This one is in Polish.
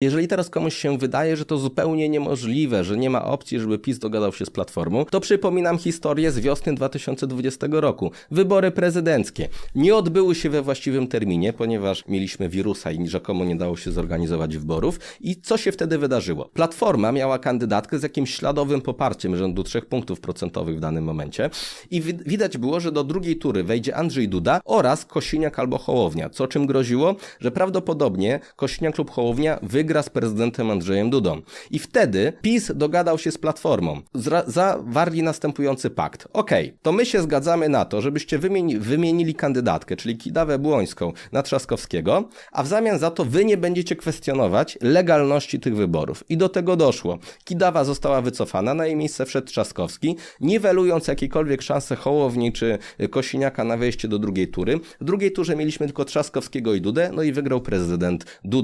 Jeżeli teraz komuś się wydaje, że to zupełnie niemożliwe, że nie ma opcji, żeby PiS dogadał się z Platformą, to przypominam historię z wiosny 2020 roku. Wybory prezydenckie nie odbyły się we właściwym terminie, ponieważ mieliśmy wirusa i rzekomo nie dało się zorganizować wyborów. I co się wtedy wydarzyło? Platforma miała kandydatkę z jakimś śladowym poparciem rzędu 3 punktów procentowych w danym momencie i wi widać było, że do drugiej tury wejdzie Andrzej Duda oraz Kosiniak albo Hołownia, co czym groziło, że prawdopodobnie Kosiniak lub Hołownia wygra wygra z prezydentem Andrzejem Dudą. I wtedy PiS dogadał się z Platformą. Zra zawarli następujący pakt. Okej, okay, to my się zgadzamy na to, żebyście wymieni wymienili kandydatkę, czyli Kidawę Błońską na Trzaskowskiego, a w zamian za to wy nie będziecie kwestionować legalności tych wyborów. I do tego doszło. Kidawa została wycofana, na jej miejsce wszedł Trzaskowski, niwelując jakiekolwiek szanse Hołowni czy y, Kosiniaka na wejście do drugiej tury. W drugiej turze mieliśmy tylko Trzaskowskiego i Dudę, no i wygrał prezydent Duda.